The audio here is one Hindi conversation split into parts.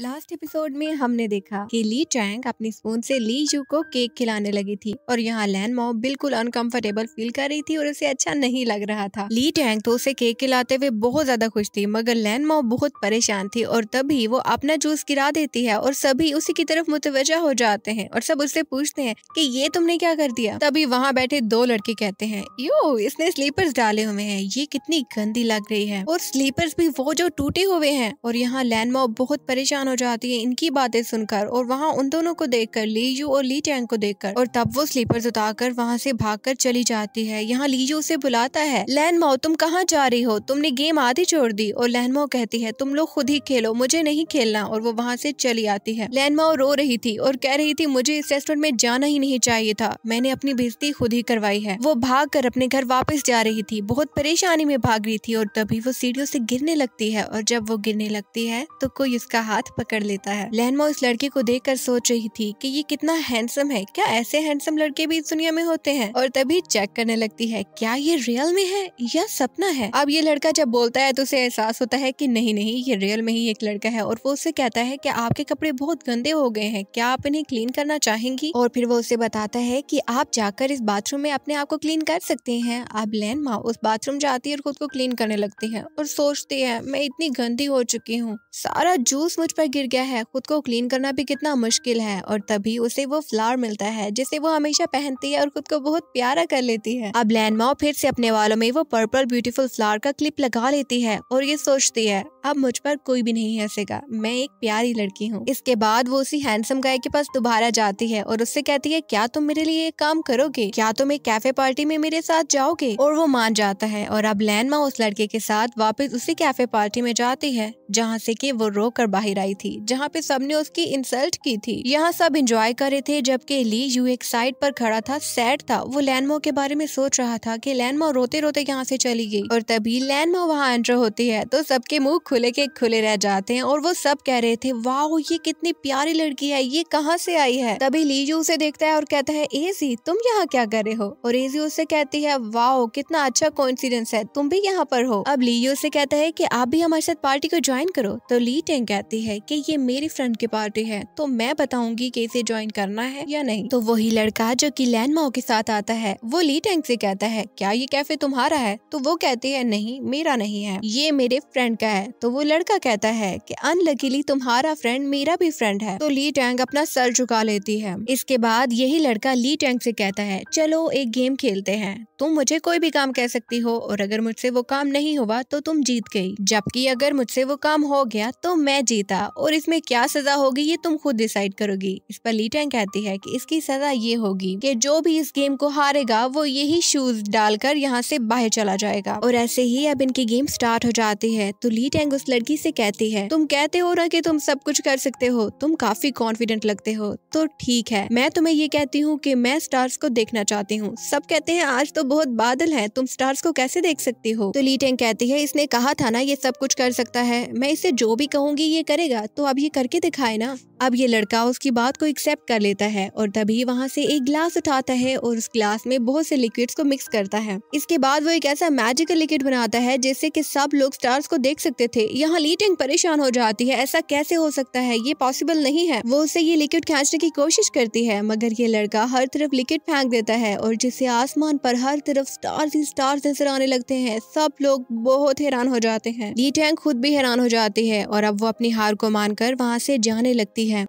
लास्ट एपिसोड में हमने देखा कि ली चैंग अपनी स्पून से ली यू को केक खिलाने लगी थी और यहाँ लैन मॉम बिल्कुल अनकंफर्टेबल फील कर रही थी और उसे अच्छा नहीं लग रहा था ली चैंग तो उसे केक खिलाते हुए बहुत ज्यादा खुश थी मगर लैन मॉम बहुत परेशान थी और तभी वो अपना जूस गिरा देती है और सभी उसी की तरफ मुतवजा हो जाते हैं और सब उससे पूछते हैं की ये तुमने क्या कर दिया तभी वहाँ बैठे दो लड़के कहते हैं यो इसने स्लीपर्स डाले हुए है ये कितनी गंदी लग रही है और स्लीपर्स भी वो जो टूटे हुए है और यहाँ लैन मॉम बहुत परेशान परेशान हो जाती है इनकी बातें सुनकर और वहाँ उन दोनों को देखकर लीजू और ली टैंग को देखकर और तब वो स्लीपर्स कर वहाँ से भागकर चली जाती है यहाँ लीजू उसे बुलाता है मो तुम कहाँ जा रही हो तुमने गेम आधी छोड़ दी और मो कहती है तुम लोग खुद ही खेलो मुझे नहीं खेलना और वो वहाँ से चली आती है मो रो रही थी और कह रही थी मुझे इस रेस्टोरेंट में जाना ही नहीं चाहिए था मैंने अपनी बेजती खुद ही करवाई है वो भाग कर अपने घर वापस जा रही थी बहुत परेशानी में भाग रही थी और तभी वो सीढ़ियों से गिरने लगती है और जब वो गिरने लगती है तो कोई उसका हाथ पकड़ लेता है लहनमा उस लड़के को देख कर सोच रही थी कि ये कितना हैंडसम है क्या ऐसे हैंडसम लड़के भी इस दुनिया में होते हैं और तभी चेक करने लगती है क्या ये रियल में है या सपना है अब ये लड़का जब बोलता है तो उसे एहसास होता है की नहीं नहीं ये रियल में ही एक लड़का है और वो उसे कहता है की आपके कपड़े बहुत गंदे हो गए हैं क्या आप इन्हें क्लीन करना चाहेंगी और फिर वो उसे बताता है की आप जाकर इस बाथरूम में अपने आप को क्लीन कर सकते हैं अब माँ उस बाथरूम जाती है और खुद को क्लीन करने लगती है और सोचती है मैं इतनी गंदी हो चुकी हूँ सारा जूस मुझ पर पर गिर गया है खुद को क्लीन करना भी कितना मुश्किल है और तभी उसे वो फ्लावर मिलता है जिसे वो हमेशा पहनती है और खुद को बहुत प्यारा कर लेती है अब माओ फिर से अपने वालों में वो पर्पल ब्यूटीफुल फ्लावर का क्लिप लगा लेती है और ये सोचती है अब मुझ पर कोई भी नहीं हंसेगा मैं एक प्यारी लड़की हूँ इसके बाद वो उसी हैंडसम गाय के पास दोबारा जाती है और उससे कहती है क्या तुम मेरे लिए एक काम करोगे क्या तुम एक कैफे पार्टी में मेरे साथ जाओगे और वो मान जाता है और अब माओ उस लड़के के साथ वापस उसी कैफे पार्टी में जाती है जहाँ से की वो रो कर बाहर आई आई थी जहाँ पे सबने उसकी इंसल्ट की थी यहाँ सब इंजॉय कर रहे थे जबकि ली यू एक साइड पर खड़ा था सैड था वो लैनमो के बारे में सोच रहा था कि लैनमो रोते रोते यहाँ से चली गई और तभी लैनमो वहाँ एंटर होती है तो सबके मुंह खुले के खुले रह जाते हैं और वो सब कह रहे थे वाह ये कितनी प्यारी लड़की है ये कहाँ से आई है तभी लीजू उसे देखता है और कहता है एजी तुम यहाँ क्या कर रहे हो और एजी उसे कहती है वाह कितना अच्छा कोइंसिडेंस है तुम भी यहाँ पर हो अब ली उसे कहता है की आप भी हमारे साथ पार्टी को ज्वाइन करो तो ली टेंग कहती है कि ये मेरी फ्रेंड की पार्टी है तो मैं बताऊंगी कि इसे ज्वाइन करना है या नहीं तो वही लड़का जो की लैंड माओ के साथ आता है वो ली टैंक से कहता है क्या ये कैफे तुम्हारा है तो वो कहती है नहीं मेरा नहीं है ये मेरे फ्रेंड का है तो वो लड़का कहता है की अनलकीली तुम्हारा फ्रेंड मेरा भी फ्रेंड है तो ली टैंक अपना सर झुका लेती है इसके बाद यही लड़का ली टैंक से कहता है चलो एक गेम खेलते हैं तुम मुझे कोई भी काम कह सकती हो और अगर मुझसे वो काम नहीं हुआ तो तुम जीत गई जबकि अगर मुझसे वो काम हो गया तो मैं जीता और इसमें क्या सजा होगी ये तुम खुद डिसाइड करोगी इस पर लीटेंग कहती है कि इसकी सजा ये होगी कि जो भी इस गेम को हारेगा वो यही शूज डालकर यहाँ से बाहर चला जाएगा और ऐसे ही अब इनकी गेम स्टार्ट हो जाती है तो लीटेंग उस लड़की से कहती है तुम कहते हो ना कि तुम सब कुछ कर सकते हो तुम काफी कॉन्फिडेंट लगते हो तो ठीक है मैं तुम्हें ये कहती हूँ की मैं स्टार्स को देखना चाहती हूँ सब कहते हैं आज तो बहुत बादल है तुम स्टार्स को कैसे देख सकती हो तो लीटेंग कहती है इसने कहा था ना ये सब कुछ कर सकता है मैं इसे जो भी कहूंगी ये करेगा किया तो अब ये करके दिखाए ना अब ये लड़का उसकी बात को एक्सेप्ट कर लेता है और तभी वहाँ से एक ग्लास उठाता है और उस ग्लास में बहुत से लिक्विड्स को मिक्स करता है इसके बाद वो एक ऐसा मैजिकल लिक्विड बनाता है जिससे कि सब लोग स्टार्स को देख सकते थे यहाँ लीटिंग परेशान हो जाती है ऐसा कैसे हो सकता है ये पॉसिबल नहीं है वो उसे ये लिक्विड खींचने की कोशिश करती है मगर ये लड़का हर तरफ लिक्विड फेंक देता है और जिससे आसमान पर हर तरफ स्टार्स ही स्टार्स नजर आने लगते हैं सब लोग बहुत हैरान हो जाते हैं ली टैंक खुद भी हैरान हो जाती है और अब वो अपनी हार को मानकर वहाँ से जाने लगती है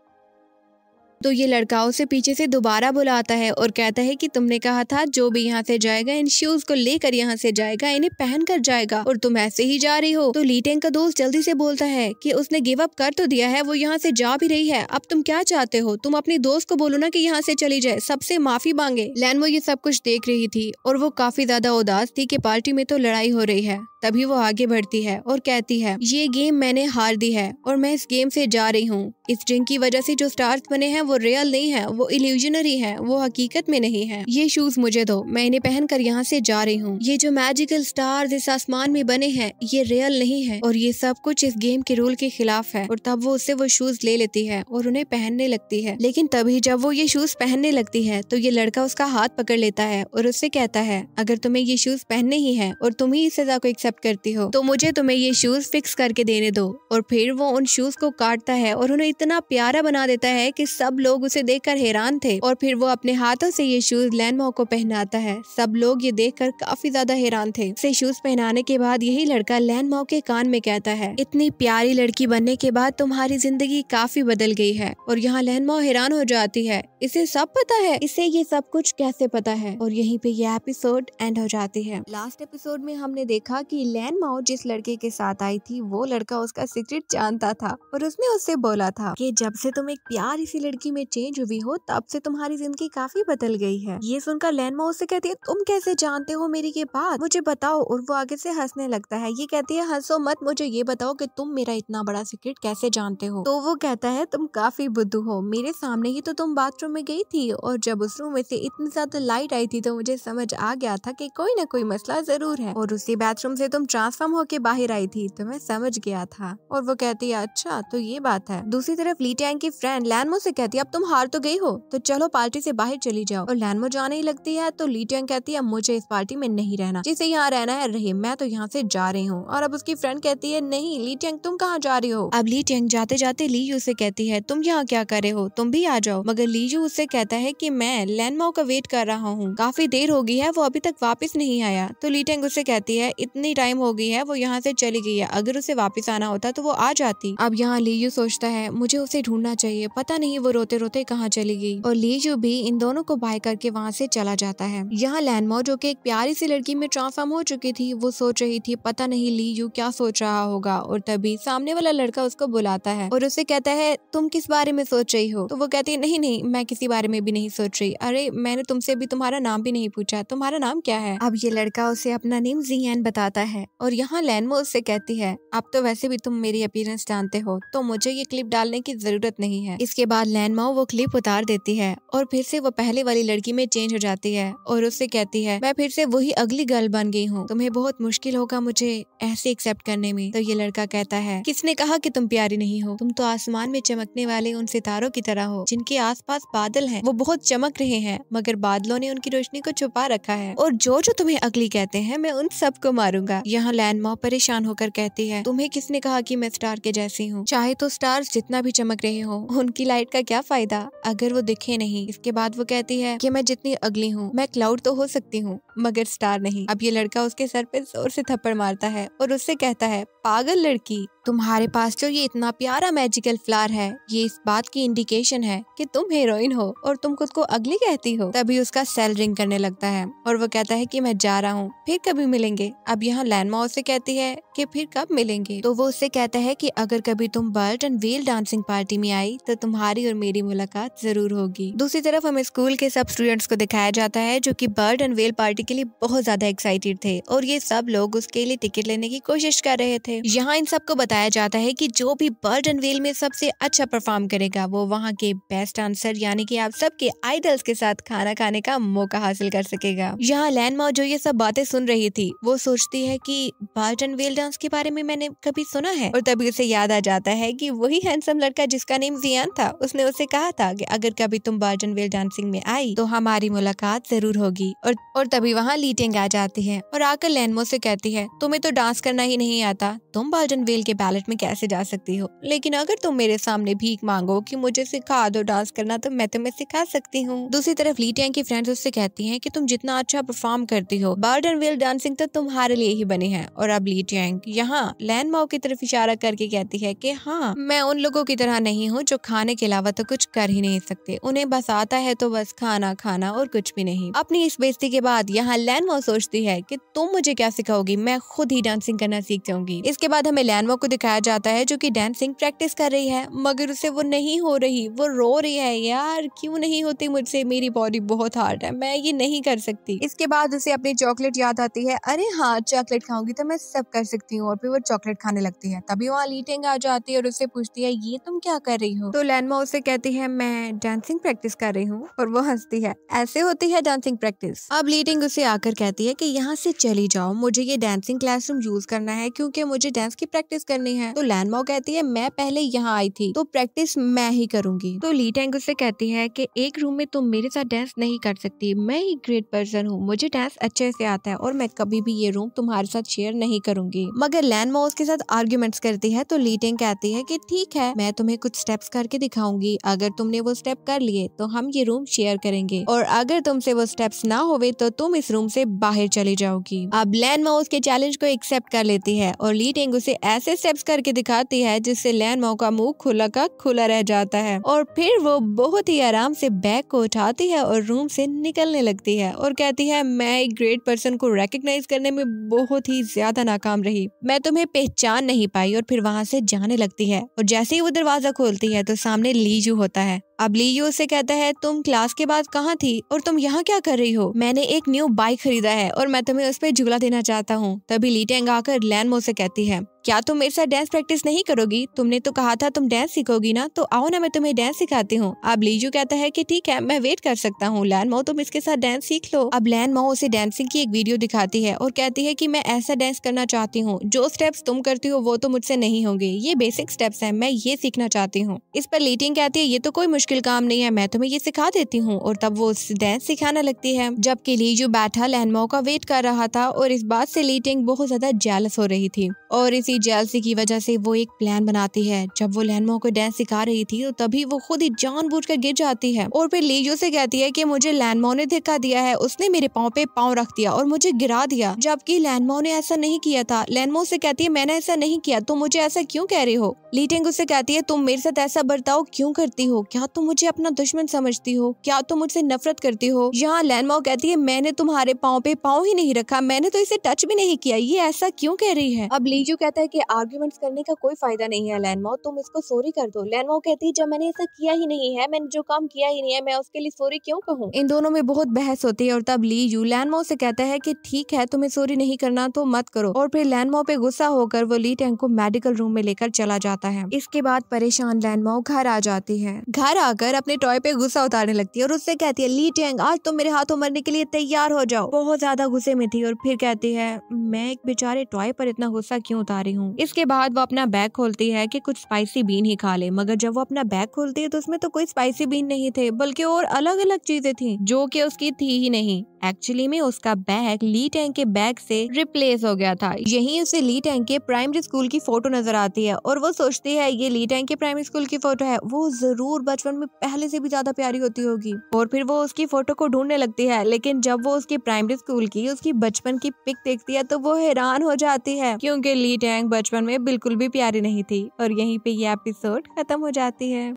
तो ये लड़का उसे पीछे से दोबारा बुलाता है और कहता है कि तुमने कहा था जो भी यहाँ से जाएगा इन शूज को लेकर यहाँ से जाएगा इन्हें पहन कर जाएगा और तुम ऐसे ही जा रही हो तो लीटेंग का दोस्त जल्दी से बोलता है कि उसने गिव अप कर तो दिया है वो यहाँ से जा भी रही है अब तुम क्या चाहते हो तुम अपने दोस्त को बोलो ना कि यहाँ से चली जाए सबसे माफी मांगे वो ये सब कुछ देख रही थी और वो काफी ज्यादा उदास थी की पार्टी में तो लड़ाई हो रही है तभी वो आगे बढ़ती है और कहती है ये गेम मैंने हार दी है और मैं इस गेम से जा रही हूँ इस ड्रिंक की वजह से जो स्टार्स बने हैं वो रियल नहीं है वो इल्यूजनरी है वो हकीकत में नहीं है ये शूज मुझे दो मैं इन्हें पहन कर यहाँ से जा रही हूँ ये जो मैजिकल स्टार्स इस आसमान में बने हैं ये रियल नहीं है और ये सब कुछ इस गेम के रूल के खिलाफ है और तब वो उससे वो शूज ले लेती है और उन्हें पहनने लगती है लेकिन तभी जब वो ये शूज पहनने लगती है तो ये लड़का उसका हाथ पकड़ लेता है और उससे कहता है अगर तुम्हें ये शूज पहनने ही है और तुम ही इस सजा को एक्सेप्ट करती हो तो मुझे तुम्हें ये शूज फिक्स करके देने दो और फिर वो उन शूज को काटता है और उन्हें इतना प्यारा बना देता है कि सब लोग उसे देखकर हैरान थे और फिर वो अपने हाथों से ये शूज लैनमो को पहनाता है सब लोग ये देखकर काफी ज्यादा हैरान थे उसे शूज पहनाने के बाद यही लड़का लैनमो के कान में कहता है इतनी प्यारी लड़की बनने के बाद तुम्हारी जिंदगी काफी बदल गई है और यहाँ लहनमो हैरान हो जाती है इसे सब पता है इसे ये सब कुछ कैसे पता है और यहीं पे ये एपिसोड एंड हो जाती है लास्ट एपिसोड में हमने देखा कि लैन माओ जिस लड़के के साथ आई थी वो लड़का उसका सीक्रेट जानता था और उसने उससे बोला था था कि जब से तुम एक प्यारी सी लड़की में चेंज हुई हो तब से तुम्हारी जिंदगी काफी बदल गई है ये सुनकर लैनमा उससे कहती है तुम कैसे जानते हो मेरी ये बात मुझे बताओ और वो आगे से हंसने लगता है ये कहती है हंसो मत मुझे ये बताओ कि तुम मेरा इतना बड़ा सीक्रेट कैसे जानते हो तो वो कहता है तुम काफी बुद्धू हो मेरे सामने ही तो तुम बाथरूम में गई थी और जब उस रूम में से इतनी ज्यादा लाइट आई थी तो मुझे समझ आ गया था कि कोई ना कोई मसला जरूर है और उसी बाथरूम से तुम ट्रांसफॉर्म होके बाहर आई थी तो मैं समझ गया था और वो कहती है अच्छा तो ये बात है दूसरी दूसरी तरफ ली टैंग की फ्रेंड लैनमो से कहती है अब तुम हार तो गई हो तो चलो पार्टी से बाहर चली जाओ और लैनमो जाने ही लगती है तो ली टैंग कहती है अब मुझे इस पार्टी में नहीं रहना जिसे यहाँ रहना है रहे मैं तो यहाँ से जा रही हूँ और अब उसकी फ्रेंड कहती है नहीं ली टैंग तुम कहाँ जा रही हो अब ली टैंग जाते जाते ली यू से कहती है तुम यहाँ क्या कर रहे हो तुम भी आ जाओ मगर ली यू उससे कहता है की मैं लैनमो का वेट कर रहा हूँ काफी देर हो गई है वो अभी तक वापिस नहीं आया तो ली टैंग उससे कहती है इतनी टाइम हो गई है वो यहाँ से चली गई है अगर उसे वापिस आना होता तो वो आ जाती अब यहाँ ली यू सोचता है मुझे उसे ढूंढना चाहिए पता नहीं वो रोते रोते कहाँ चली गई और लीजू भी इन दोनों को बाय करके वहाँ से चला जाता है यहाँ लैनमो जो की एक प्यारी सी लड़की में ट्रांसफॉर्म हो चुकी थी वो सोच रही थी पता नहीं लीजू क्या सोच रहा होगा और तभी सामने वाला लड़का उसको बुलाता है और उसे कहता है तुम किस बारे में सोच रही हो तो वो कहती है नहीं नहीं मैं किसी बारे में भी नहीं सोच रही अरे मैंने तुमसे भी तुम्हारा नाम भी नहीं पूछा तुम्हारा नाम क्या है अब ये लड़का उसे अपना नेम जियान बताता है और यहाँ लैनमो उससे कहती है अब तो वैसे भी तुम मेरी अपीयरेंस जानते हो तो मुझे ये क्लिप डालने निकालने की जरूरत नहीं है इसके बाद लैनमाओ वो क्लिप उतार देती है और फिर से वो पहले वाली लड़की में चेंज हो जाती है और उससे कहती है मैं फिर से वही अगली गर्ल बन गई हूँ तुम्हें बहुत मुश्किल होगा मुझे ऐसे एक्सेप्ट करने में तो ये लड़का कहता है किसने कहा कि तुम प्यारी नहीं हो तुम तो आसमान में चमकने वाले उन सितारों की तरह हो जिनके आस बादल है वो बहुत चमक रहे हैं मगर बादलों ने उनकी रोशनी को छुपा रखा है और जो जो तुम्हें अगली कहते हैं मैं उन सबको मारूंगा यहाँ लैंड परेशान होकर कहती है तुम्हें किसने कहा कि मैं स्टार के जैसी हूँ चाहे तो स्टार्स जितना भी चमक रहे हो उनकी लाइट का क्या फायदा अगर वो दिखे नहीं इसके बाद वो कहती है कि मैं जितनी अगली हूँ मैं क्लाउड तो हो सकती हूँ मगर स्टार नहीं अब ये लड़का उसके सर पे जोर से थप्पड़ मारता है और उससे कहता है पागल लड़की तुम्हारे पास जो ये इतना प्यारा मैजिकल फ्लावर है ये इस बात की इंडिकेशन है कि तुम हीरोइन हो और तुम खुद को अगली कहती हो तभी उसका सेल रिंग करने लगता है और वो कहता है कि मैं जा रहा हूँ फिर कभी मिलेंगे अब यहाँ लैंडमा उसे कहती है कि फिर कब मिलेंगे तो वो उससे कहता है कि अगर कभी तुम Bert and wheel dancing party में आई तो तुम्हारी और मेरी मुलाकात जरूर होगी दूसरी तरफ हमें स्कूल के सब स्टूडेंट्स को दिखाया जाता है जो की बर्ड एंड व्हील पार्टी के लिए बहुत ज्यादा एक्साइटेड थे और ये सब लोग उसके लिए टिकट लेने की कोशिश कर रहे थे यहाँ इन सबको बता बताया जाता है कि जो भी बर्ड अनवेल में सबसे अच्छा परफॉर्म करेगा वो वहाँ के बेस्ट डांसर यानी कि आप सबके आइडल्स के साथ खाना खाने का मौका हासिल कर सकेगा यहाँ लैंडमा जो ये सब बातें सुन रही थी वो सोचती है कि बर्ड अनवेल डांस के बारे में मैंने कभी सुना है और तभी उसे याद आ जाता है की वही हैंडसम लड़का जिसका नेम जियान था उसने उसे कहा था की अगर कभी तुम बर्ड वेल डांसिंग में आई तो हमारी मुलाकात जरूर होगी और और तभी वहाँ लीटिंग आ जाती है और आकर लैनमो से कहती है तुम्हें तो डांस करना ही नहीं आता तुम बर्डन वेल के बैलेट में कैसे जा सकती हो लेकिन अगर तुम मेरे सामने भीख मांगो कि मुझे सिखा दो डांस करना तो मैं तुम्हें सिखा सकती हूँ दूसरी तरफ ली की फ्रेंड्स उससे कहती हैं कि तुम जितना अच्छा परफॉर्म करती हो बर्ड एंड वेल डांसिंग तो तुम्हारे लिए ही बने हैं और अब लीटिया यहाँ लैंड माओ की तरफ इशारा करके कहती है की हाँ मैं उन लोगों की तरह नहीं हूँ जो खाने के अलावा तो कुछ कर ही नहीं सकते उन्हें बस आता है तो बस खाना खाना और कुछ भी नहीं अपनी इस बेजती के बाद यहाँ माओ सोचती है की तुम मुझे क्या सिखाओगी मैं खुद ही डांसिंग करना सीख जाऊंगी इसके बाद हमें माओ को दिखाया जाता है जो कि डांसिंग प्रैक्टिस कर रही है मगर उसे वो नहीं हो रही वो रो रही है यार क्यों नहीं होती मुझसे मेरी बॉडी बहुत हार्ड है मैं ये नहीं कर सकती इसके बाद उसे अपनी चॉकलेट याद आती है अरे हाँ चॉकलेट खाऊंगी तो मैं सब कर सकती हूँ और फिर वो चॉकलेट खाने लगती है तभी वहाँ लीटिंग आ जाती है और उसे पूछती है ये तुम क्या कर रही हो तो लैनमा उसे कहती है मैं डांसिंग प्रैक्टिस कर रही हूँ और वो हंसती है ऐसे होती है डांसिंग प्रैक्टिस अब लीटिंग उसे आकर कहती है की यहाँ से चली जाओ मुझे ये डांसिंग क्लासरूम यूज करना है क्योंकि मुझे डांस की प्रैक्टिस करनी करने है तो लैंडमाओ कहती है मैं पहले यहाँ आई थी तो प्रैक्टिस मैं ही करूंगी तो ली टैंग उससे कहती है कि एक रूम में तुम मेरे साथ डांस नहीं कर सकती मैं ही ग्रेट पर्सन हूँ मुझे डांस अच्छे से आता है और मैं कभी भी ये रूम तुम्हारे साथ शेयर नहीं करूंगी मगर लैंडमाओ उसके साथ आर्ग्यूमेंट्स करती है तो टैंग कहती है की ठीक है मैं तुम्हें कुछ स्टेप्स करके दिखाऊंगी अगर तुमने वो स्टेप कर लिए तो हम ये रूम शेयर करेंगे और अगर तुमसे वो स्टेप्स ना होवे तो तुम इस रूम से बाहर चली जाओगी अब लैंडमाओ उसके चैलेंज को एक्सेप्ट कर लेती है और लीटिंग उसे ऐसे स्टेप्स करके दिखाती है जिससे लैन माओ का मुंह खुला का खुला रह जाता है और फिर वो बहुत ही आराम से बैग को उठाती है और रूम से निकलने लगती है और कहती है मैं एक ग्रेट पर्सन को रेकग्नाइज करने में बहुत ही ज्यादा नाकाम रही मैं तुम्हें पहचान नहीं पाई और फिर वहाँ से जाने लगती है और जैसे ही वो दरवाजा खोलती है तो सामने लीजू होता है ली यू उसे कहता है तुम क्लास के बाद कहाँ थी और तुम यहाँ क्या कर रही हो मैंने एक न्यू बाइक खरीदा है और मैं तुम्हें उस पर झूला देना चाहता हूँ तभी टेंग आकर मो से कहती है क्या तुम मेरे साथ डांस प्रैक्टिस नहीं करोगी तुमने तो कहा था तुम डांस सीखोगी ना तो आओ ना मैं तुम्हें डांस सिखाती हूँ अब लीजू कहता है कि ठीक है मैं वेट कर सकता हूँ लैन मो तुम इसके साथ डांस सीख लो अब लैन मो उसे डांसिंग की एक वीडियो दिखाती है और कहती है कि मैं ऐसा डांस करना चाहती हूँ जो स्टेप्स तुम करती हो वो तो मुझसे नहीं होंगे ये बेसिक स्टेप्स है मैं ये सीखना चाहती हूँ इस पर लीटिंग कहती है ये तो कोई मुश्किल मुश्किल काम नहीं है मैं तुम्हें ये सिखा देती हूँ और तब वो उससे डांस सिखाने लगती है जबकि लीजू बैठा लहनमो का वेट कर रहा था और इस बात से लीटिंग बहुत ज्यादा जेलस हो रही थी और इसी जेलसी की वजह से वो एक प्लान बनाती है जब वो लहनमो को डांस सिखा रही थी तो तभी वो खुद ही जानबूझ कर गिर जाती है और फिर लीजू से कहती है की मुझे लैनमो ने धिक्का दिया है उसने मेरे पाँव पे पाँव रख दिया और मुझे गिरा दिया जबकि लैनमो ने ऐसा नहीं किया था लैनमो से कहती है मैंने ऐसा नहीं किया तुम मुझे ऐसा क्यों कह रहे हो लीटिंग उससे कहती है तुम मेरे साथ ऐसा बर्ताव क्यों करती हो क्या तुम मुझे अपना दुश्मन समझती हो क्या तुम मुझसे नफरत करती हो यहाँ लैनमाओ कहती है मैंने तुम्हारे पाँव पे पाँव ही नहीं रखा मैंने तो इसे टच भी नहीं किया ये ऐसा क्यों कह रही है अब लीजू कहता है की आर्ग्यूमेंट करने का कोई फायदा नहीं है लैनमाओ तुम इसको सोरी कर दो लैनमाओ कहती है जब मैंने ऐसा किया ही नहीं है मैंने जो काम किया ही नहीं है मैं उसके लिए सोरी क्यों कहूँ इन दोनों में बहुत बहस होती है और तब लीजू लैनमाओ से कहता है की ठीक है तुम्हें सोरी नहीं करना तो मत करो और फिर लैनमाओ पे गुस्सा होकर वो ली टैंक को मेडिकल रूम में लेकर चला जाता है इसके बाद परेशान लैनमाओ घर आ जाती है घर आकर अपने टॉय पे गुस्सा उतारने लगती है और उससे कहती है ली टेंग आज तुम तो मेरे हाथों मरने के लिए तैयार हो जाओ बहुत ज्यादा गुस्से में थी और फिर कहती है मैं एक बेचारे टॉय पर इतना गुस्सा क्यों उतारी हूँ इसके बाद वो अपना बैग खोलती है की कुछ स्पाइसी बीन ही खा ले मगर जब वो अपना बैग खोलती है तो उसमें तो कोई स्पाइसी बीन नहीं थे बल्कि और अलग अलग चीजें थी जो की उसकी थी ही नहीं एक्चुअली में उसका बैग ली टैंक के बैग से रिप्लेस हो गया था यही उसे ली टैंक के प्राइमरी स्कूल की फोटो नजर आती है और वो सोचती है ये ली टैंक के प्राइमरी स्कूल की फोटो है वो जरूर बचपन में पहले से भी ज्यादा प्यारी होती होगी और फिर वो उसकी फोटो को ढूंढने लगती है लेकिन जब वो उसकी प्राइमरी स्कूल की उसकी बचपन की पिक देखती है तो वो हैरान हो जाती है क्योंकि ली टैंक बचपन में बिल्कुल भी प्यारी नहीं थी और यहीं पे ये एपिसोड खत्म हो जाती है